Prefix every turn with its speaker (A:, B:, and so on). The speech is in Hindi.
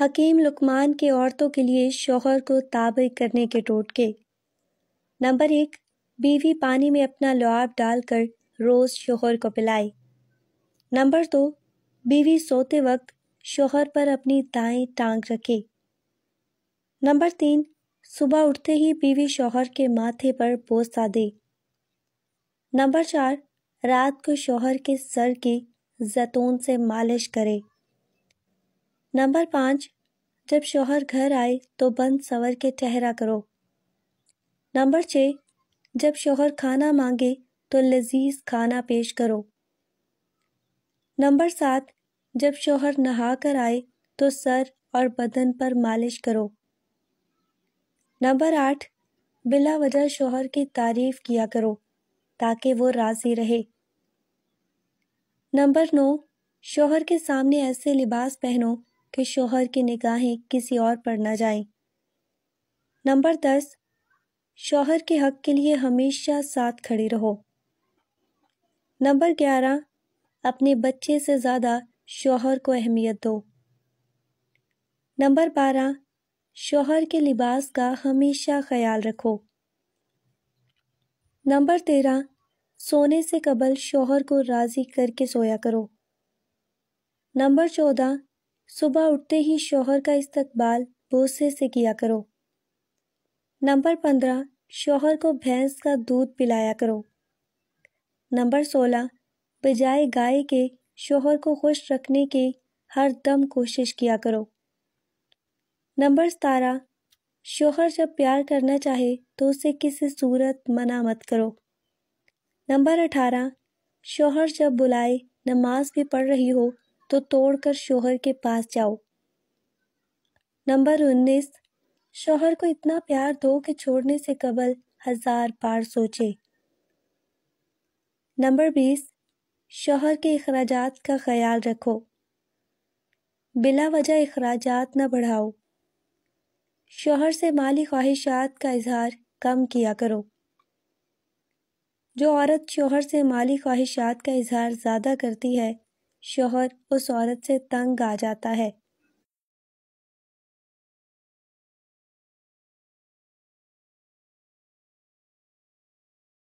A: हकीम लुकमान के औरतों के लिए शोहर को ताबे करने के टोटके नंबर एक बीवी पानी में अपना लुआब डालकर रोज़ शोहर को पिलाए नंबर दो बीवी सोते वक्त शोहर पर अपनी दाएं टांग रखे नंबर तीन सुबह उठते ही बीवी शोहर के माथे पर बोसा दे नंबर चार रात को शोहर के सर की जैतून से मालिश करे नंबर पाँच जब शोहर घर आए तो बंद सवर के ठहरा करो नंबर छः जब शोहर खाना मांगे तो लजीज खाना पेश करो नंबर सात जब शोहर नहा कर आए तो सर और बदन पर मालिश करो नंबर आठ बिला वजह शोहर की तारीफ किया करो ताकि वो राज़ी रहे नंबर नौ शोहर के सामने ऐसे लिबास पहनो कि शोहर की निगाहें किसी और पर ना जाएं। नंबर दस शोहर के हक के लिए हमेशा साथ खड़े रहो नंबर ग्यारह अपने बच्चे से ज़्यादा शोहर को अहमियत दो नंबर बारह शोहर के लिबास का हमेशा ख्याल रखो नंबर तेरह सोने से कबल शोहर को राज़ी करके सोया करो नंबर चौदह सुबह उठते ही शोहर का इस्तकबाल बोसे से किया करो नंबर पंद्रह शोहर को भैंस का दूध पिलाया करो नंबर सोलह बजाय गाय के शोहर को खुश रखने के हर दम कोशिश किया करो नंबर सतारह शोहर जब प्यार करना चाहे तो उसे किसी सूरत मना मत करो नंबर अठारह शोहर जब बुलाए नमाज भी पढ़ रही हो तो तोड़कर शोहर के पास जाओ नंबर उन्नीस शोहर को इतना प्यार दो कि छोड़ने से कबल हजार बार सोचे नंबर बीस शोहर के अखराज का ख्याल रखो बिला वजह अखराज न बढ़ाओ शोहर से माली ख्वाहिशात का इजहार कम किया करो जो औरत शोहर से माली ख्वाहिशात का इजहार ज़्यादा करती है शोहर उस औरत से तंग आ जाता है